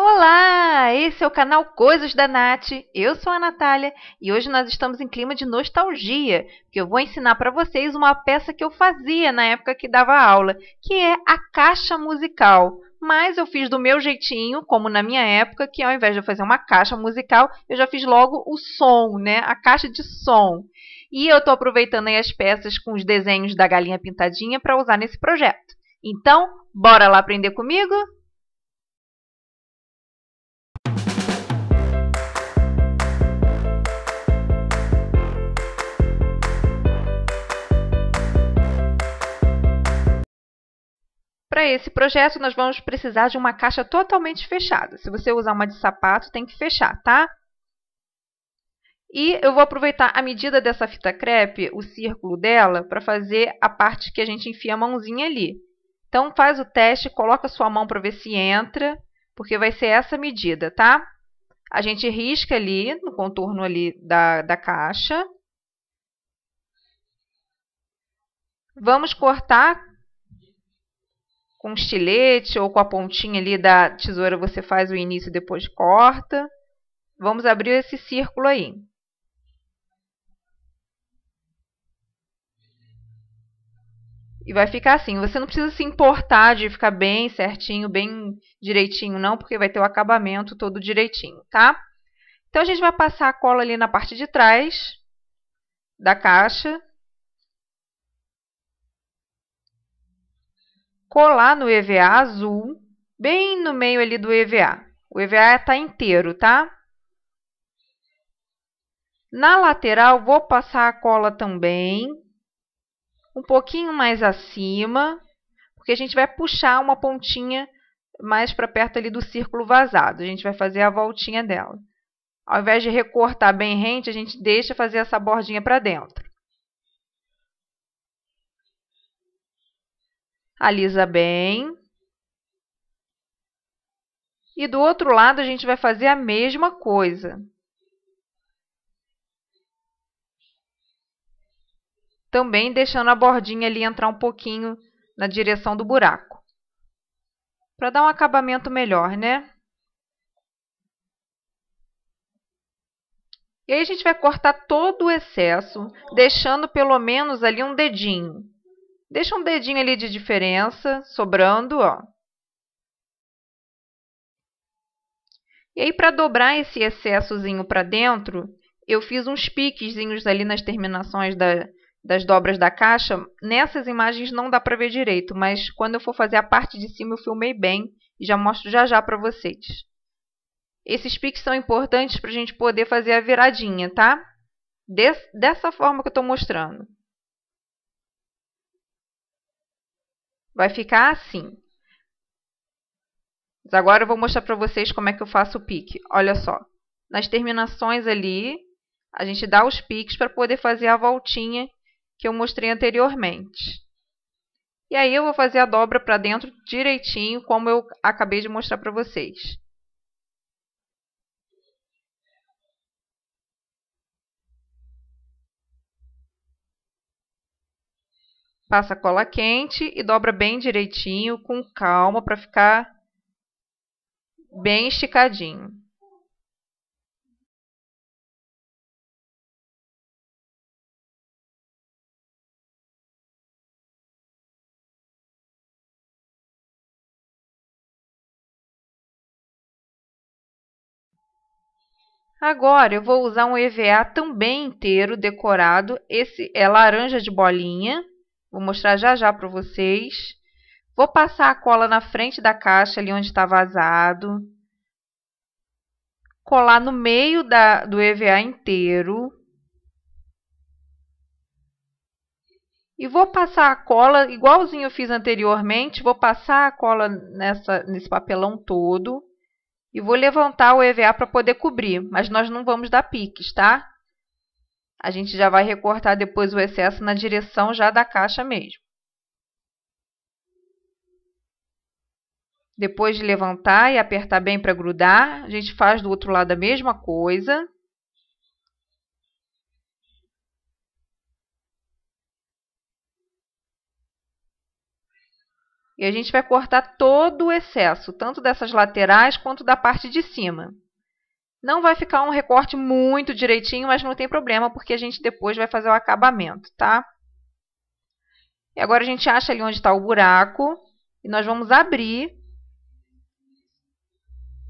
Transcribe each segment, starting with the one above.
Olá! Esse é o canal Coisas da Nath. Eu sou a Natália e hoje nós estamos em clima de nostalgia, porque eu vou ensinar para vocês uma peça que eu fazia na época que dava aula, que é a caixa musical. Mas eu fiz do meu jeitinho, como na minha época, que ao invés de eu fazer uma caixa musical, eu já fiz logo o som, né? A caixa de som. E eu estou aproveitando aí as peças com os desenhos da galinha pintadinha para usar nesse projeto. Então, bora lá aprender comigo? Para esse projeto, nós vamos precisar de uma caixa totalmente fechada. Se você usar uma de sapato, tem que fechar, tá? E eu vou aproveitar a medida dessa fita crepe, o círculo dela, para fazer a parte que a gente enfia a mãozinha ali. Então, faz o teste, coloca sua mão para ver se entra, porque vai ser essa medida, tá? A gente risca ali, no contorno ali da, da caixa. Vamos cortar com estilete ou com a pontinha ali da tesoura você faz o início e depois corta. Vamos abrir esse círculo aí. E vai ficar assim. Você não precisa se importar de ficar bem certinho, bem direitinho, não, porque vai ter o acabamento todo direitinho, tá? Então a gente vai passar a cola ali na parte de trás da caixa colar no EVA azul, bem no meio ali do EVA. O EVA está inteiro, tá? Na lateral, vou passar a cola também, um pouquinho mais acima, porque a gente vai puxar uma pontinha mais para perto ali do círculo vazado. A gente vai fazer a voltinha dela. Ao invés de recortar bem rente, a gente deixa fazer essa bordinha para dentro. alisa bem. E do outro lado, a gente vai fazer a mesma coisa. Também deixando a bordinha ali entrar um pouquinho na direção do buraco. Para dar um acabamento melhor, né? E aí a gente vai cortar todo o excesso, deixando pelo menos ali um dedinho. Deixa um dedinho ali de diferença sobrando, ó. E aí, para dobrar esse excessozinho para dentro, eu fiz uns piquezinhos ali nas terminações da, das dobras da caixa. Nessas imagens não dá para ver direito, mas quando eu for fazer a parte de cima eu filmei bem e já mostro já já para vocês. Esses piques são importantes para a gente poder fazer a viradinha, tá? Des, dessa forma que eu estou mostrando. vai ficar assim. Mas agora eu vou mostrar para vocês como é que eu faço o pique. Olha só, nas terminações ali, a gente dá os piques para poder fazer a voltinha que eu mostrei anteriormente. E aí eu vou fazer a dobra para dentro direitinho, como eu acabei de mostrar para vocês. Passa cola quente e dobra bem direitinho, com calma, para ficar bem esticadinho. Agora eu vou usar um EVA também inteiro decorado. Esse é laranja de bolinha Vou mostrar já já para vocês. Vou passar a cola na frente da caixa, ali onde está vazado. Colar no meio da, do EVA inteiro. E vou passar a cola, igualzinho eu fiz anteriormente, vou passar a cola nessa, nesse papelão todo. E vou levantar o EVA para poder cobrir, mas nós não vamos dar piques, tá? a gente já vai recortar depois o excesso na direção já da caixa mesmo. Depois de levantar e apertar bem para grudar, a gente faz do outro lado a mesma coisa. E a gente vai cortar todo o excesso, tanto dessas laterais quanto da parte de cima. Não vai ficar um recorte muito direitinho, mas não tem problema, porque a gente depois vai fazer o acabamento, tá? E agora a gente acha ali onde está o buraco e nós vamos abrir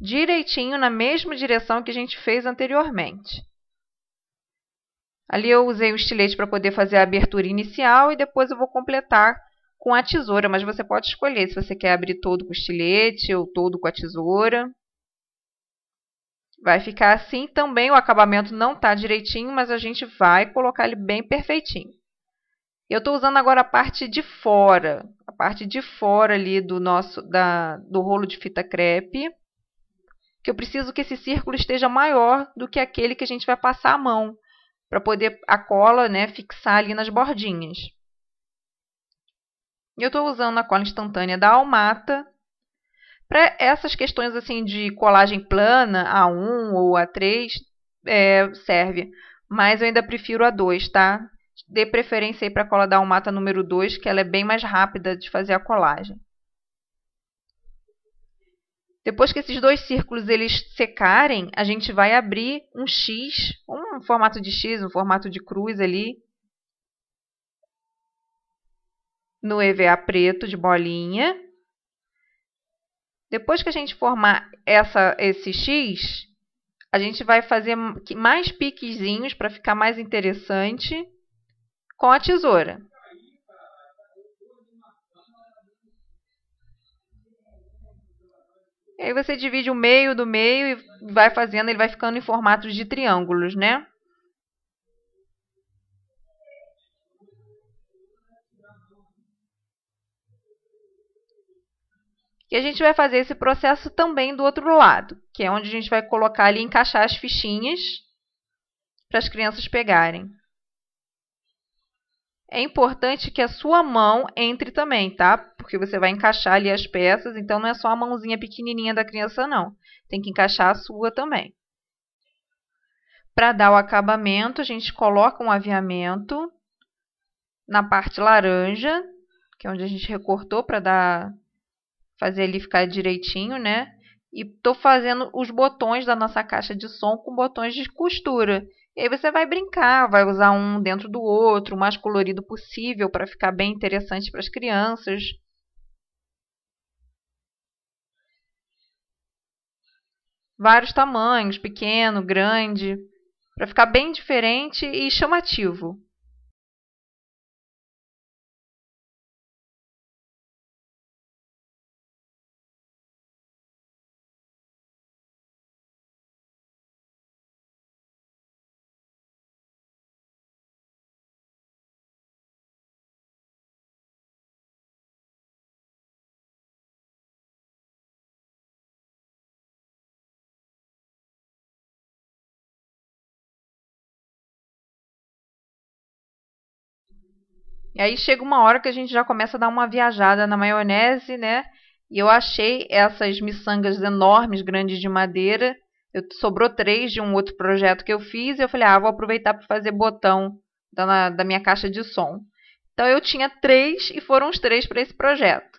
direitinho na mesma direção que a gente fez anteriormente. Ali eu usei o estilete para poder fazer a abertura inicial e depois eu vou completar com a tesoura, mas você pode escolher se você quer abrir todo com estilete ou todo com a tesoura. Vai ficar assim também, o acabamento não tá direitinho, mas a gente vai colocar ele bem perfeitinho. Eu estou usando agora a parte de fora, a parte de fora ali do nosso da, do rolo de fita crepe, que eu preciso que esse círculo esteja maior do que aquele que a gente vai passar a mão, para poder a cola né, fixar ali nas bordinhas. Eu estou usando a cola instantânea da Almata, para essas questões assim de colagem plana, A1 ou A3, é, serve. Mas eu ainda prefiro A2, tá? Dê preferência aí para a cola da Almata número 2, que ela é bem mais rápida de fazer a colagem. Depois que esses dois círculos eles secarem, a gente vai abrir um X, um formato de X, um formato de cruz ali, no EVA preto de bolinha. Depois que a gente formar essa, esse X, a gente vai fazer mais piquezinhos para ficar mais interessante com a tesoura. E aí você divide o meio do meio e vai fazendo, ele vai ficando em formatos de triângulos, né? E a gente vai fazer esse processo também do outro lado, que é onde a gente vai colocar ali, encaixar as fichinhas para as crianças pegarem. É importante que a sua mão entre também, tá? Porque você vai encaixar ali as peças, então não é só a mãozinha pequenininha da criança, não. Tem que encaixar a sua também. Para dar o acabamento, a gente coloca um aviamento na parte laranja, que é onde a gente recortou para dar fazer ele ficar direitinho, né? E tô fazendo os botões da nossa caixa de som com botões de costura. E aí você vai brincar, vai usar um dentro do outro, o mais colorido possível para ficar bem interessante para as crianças. Vários tamanhos, pequeno, grande, para ficar bem diferente e chamativo. E aí chega uma hora que a gente já começa a dar uma viajada na maionese, né? E eu achei essas miçangas enormes, grandes de madeira. Eu, sobrou três de um outro projeto que eu fiz. E eu falei, ah, vou aproveitar para fazer botão da, da minha caixa de som. Então eu tinha três e foram os três para esse projeto.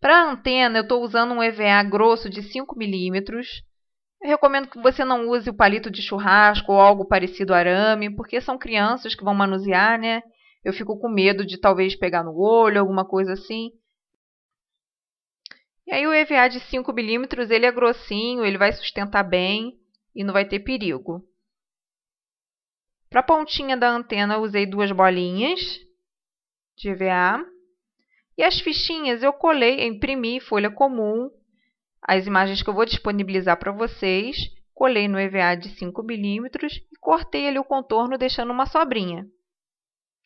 Para a antena, eu estou usando um EVA grosso de 5 milímetros. Eu recomendo que você não use o palito de churrasco ou algo parecido arame, porque são crianças que vão manusear, né? Eu fico com medo de talvez pegar no olho, alguma coisa assim. E aí o EVA de 5 milímetros, ele é grossinho, ele vai sustentar bem e não vai ter perigo. Para a pontinha da antena, usei duas bolinhas de EVA. E as fichinhas eu colei, imprimi folha comum as imagens que eu vou disponibilizar para vocês, colei no EVA de 5 milímetros e cortei ali o contorno deixando uma sobrinha.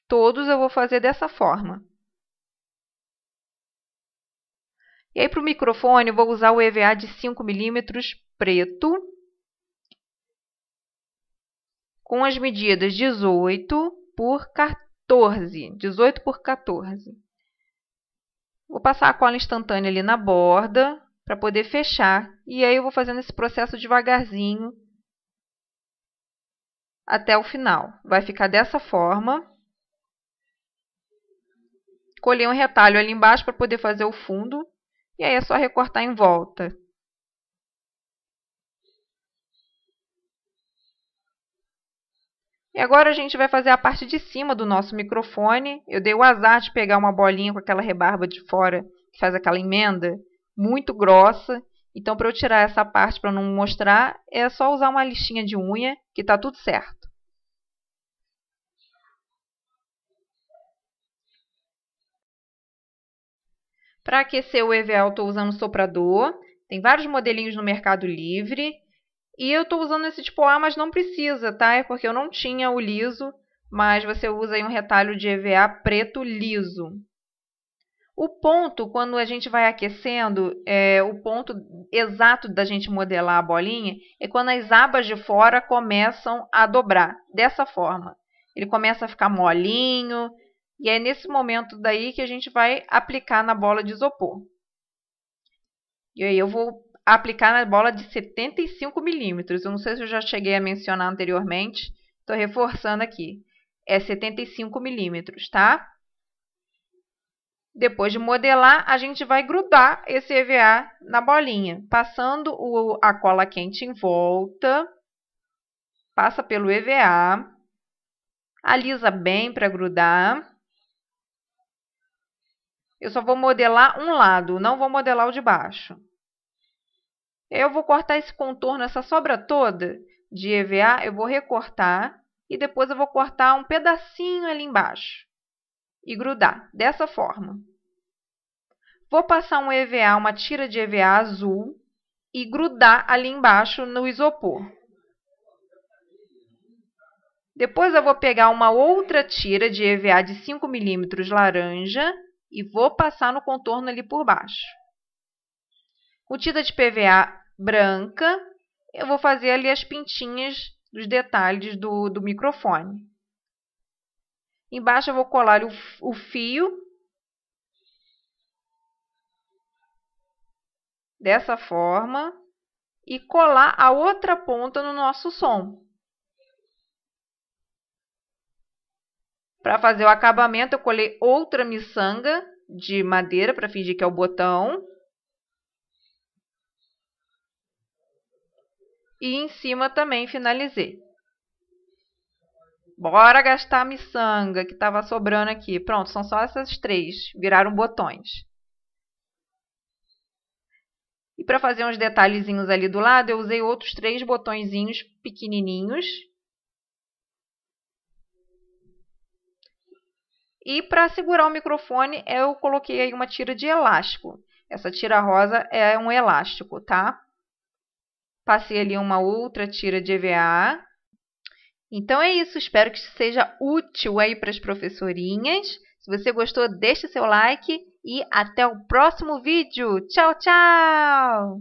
Todos eu vou fazer dessa forma. E aí para o microfone eu vou usar o EVA de 5 milímetros preto com as medidas 18 por 14, 18 por 14. Vou passar a cola instantânea ali na borda, para poder fechar. E aí eu vou fazendo esse processo devagarzinho até o final. Vai ficar dessa forma. Colhei um retalho ali embaixo para poder fazer o fundo. E aí é só recortar em volta. E agora a gente vai fazer a parte de cima do nosso microfone. Eu dei o azar de pegar uma bolinha com aquela rebarba de fora que faz aquela emenda muito grossa. Então, para eu tirar essa parte para não mostrar, é só usar uma listinha de unha, que está tudo certo. Para aquecer o EVL, estou usando soprador. Tem vários modelinhos no Mercado Livre. E eu estou usando esse tipo A, mas não precisa, tá? É porque eu não tinha o liso, mas você usa aí um retalho de EVA preto liso. O ponto, quando a gente vai aquecendo, é, o ponto exato da gente modelar a bolinha é quando as abas de fora começam a dobrar, dessa forma. Ele começa a ficar molinho, e é nesse momento daí que a gente vai aplicar na bola de isopor. E aí eu vou aplicar na bola de 75 milímetros. Eu não sei se eu já cheguei a mencionar anteriormente, estou reforçando aqui. É 75 milímetros, tá? Depois de modelar, a gente vai grudar esse EVA na bolinha, passando o, a cola quente em volta, passa pelo EVA, alisa bem para grudar. Eu só vou modelar um lado, não vou modelar o de baixo. Eu vou cortar esse contorno, essa sobra toda de EVA, eu vou recortar e depois eu vou cortar um pedacinho ali embaixo e grudar, dessa forma. Vou passar um EVA, uma tira de EVA azul e grudar ali embaixo no isopor. Depois eu vou pegar uma outra tira de EVA de 5 milímetros laranja e vou passar no contorno ali por baixo. Com tira de PVA branca, eu vou fazer ali as pintinhas dos detalhes do, do microfone. Embaixo eu vou colar o, o fio. Dessa forma. E colar a outra ponta no nosso som. Para fazer o acabamento, eu colei outra miçanga de madeira para fingir que é o botão. E em cima também finalizei. Bora gastar a miçanga que tava sobrando aqui. Pronto, são só essas três. Viraram botões. E para fazer uns detalhezinhos ali do lado, eu usei outros três botõezinhos pequenininhos. E para segurar o microfone, eu coloquei aí uma tira de elástico. Essa tira rosa é um elástico, tá? Passei ali uma outra tira de EVA então é isso, espero que seja útil aí para as professorinhas. Se você gostou, deixe seu like e até o próximo vídeo. Tchau, tchau!